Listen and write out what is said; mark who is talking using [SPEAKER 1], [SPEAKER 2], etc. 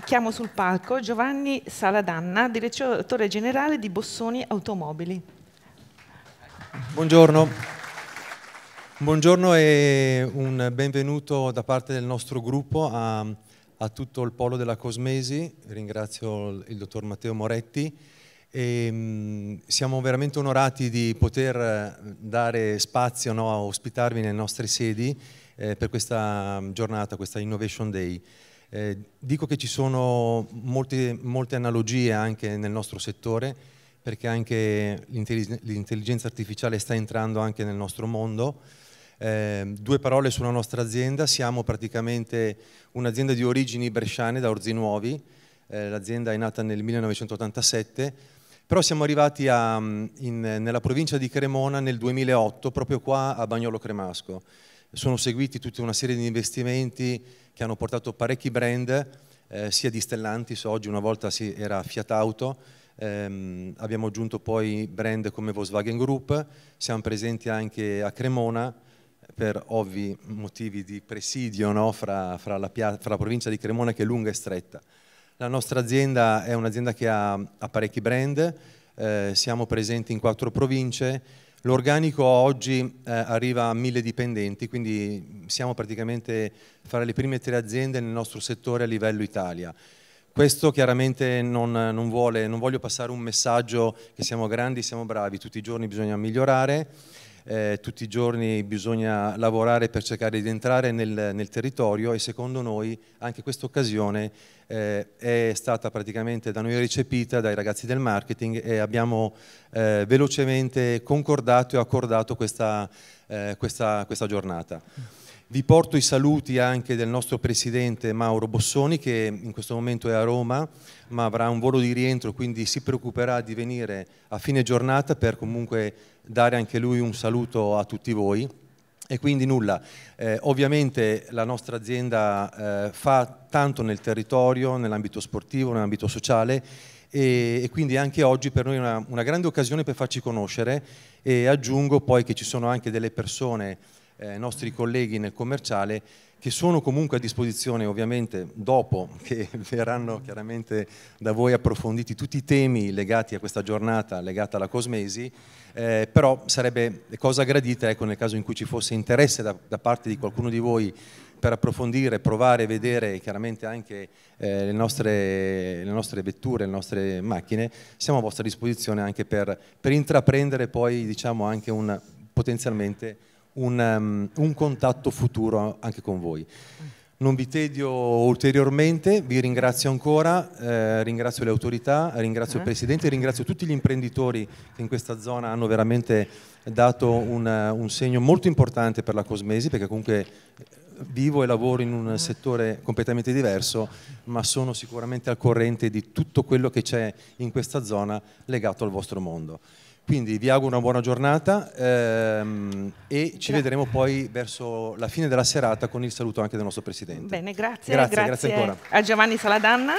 [SPEAKER 1] chiamo sul palco Giovanni Saladanna, direttore generale di Bossoni Automobili. Buongiorno. Buongiorno e un benvenuto da parte del nostro gruppo a, a tutto il polo della Cosmesi. Ringrazio il dottor Matteo Moretti. E, ehm, mh, siamo veramente onorati di poter dare spazio no, a ospitarvi nelle nostre sedi eh, per questa giornata, questa Innovation Day. Eh, dico che ci sono molte, molte, analogie anche nel nostro settore, perché anche l'intelligenza artificiale sta entrando anche nel nostro mondo. Eh, due parole sulla nostra azienda, siamo praticamente un'azienda di origini bresciane da Orzinuovi, eh, l'azienda è nata nel 1987, però siamo arrivati a, mm, in, nella provincia di Cremona nel 2008, proprio qua a Bagnolo Cremasco sono seguiti tutta una serie di investimenti che hanno portato parecchi brand, eh, sia di Stellantis, oggi una volta si, era Fiat Auto, ehm, abbiamo aggiunto poi brand come Volkswagen Group, siamo presenti anche a Cremona per ovvi motivi di presidio no, fra, fra, la, fra, la provincia di Cremona che è lunga e stretta. La nostra azienda è un'azienda che ha, ha parecchi brand, eh, siamo presenti in quattro province, L'organico oggi eh, arriva a mille dipendenti, quindi siamo praticamente fra le prime tre aziende nel nostro settore a livello Italia. Questo chiaramente non, non, vuole, non voglio passare un messaggio che siamo grandi, siamo bravi, tutti i giorni bisogna migliorare, eh, tutti i giorni bisogna lavorare per cercare di entrare nel, nel territorio e secondo noi anche questa occasione eh, è stata praticamente da noi recepita dai ragazzi del marketing e abbiamo eh, velocemente concordato e accordato questa, eh, questa, questa giornata. Vi porto i saluti anche del nostro presidente Mauro Bossoni che in questo momento è a Roma ma avrà un volo di rientro quindi si preoccuperà di venire a fine giornata per comunque dare anche lui un saluto a tutti voi. E quindi nulla, eh, ovviamente la nostra azienda eh, fa tanto nel territorio, nell'ambito sportivo, nell'ambito sociale e, e, quindi anche oggi per noi è una, una grande occasione per farci conoscere e aggiungo poi che ci sono anche delle persone eh, nostri colleghi nel commerciale che sono comunque a disposizione ovviamente dopo che verranno chiaramente da voi approfonditi tutti i temi legati a questa giornata, legata alla Cosmesi, eh, però sarebbe cosa gradita ecco, nel caso in cui ci fosse interesse da, da parte di qualcuno di voi per approfondire, provare, vedere chiaramente anche eh, le, nostre, le, nostre, vetture, le nostre macchine, siamo a vostra disposizione anche per, per intraprendere poi diciamo anche un potenzialmente un, um, un contatto futuro anche con voi. Non vi tedio ulteriormente, vi ringrazio ancora, eh, ringrazio le autorità, ringrazio il eh? Presidente, ringrazio tutti gli imprenditori che in questa zona hanno veramente dato un, un segno molto importante per la Cosmesi, perché comunque eh, vivo e lavoro in un mm. settore completamente diverso, ma sono sicuramente al corrente di tutto quello che c'è in questa zona legato al vostro mondo. Quindi vi auguro una buona giornata ehm, e ci Gra vedremo poi verso la fine della serata con il saluto anche del nostro Presidente. Bene, grazie. Grazie, grazie, grazie ancora. A Giovanni Saladanna.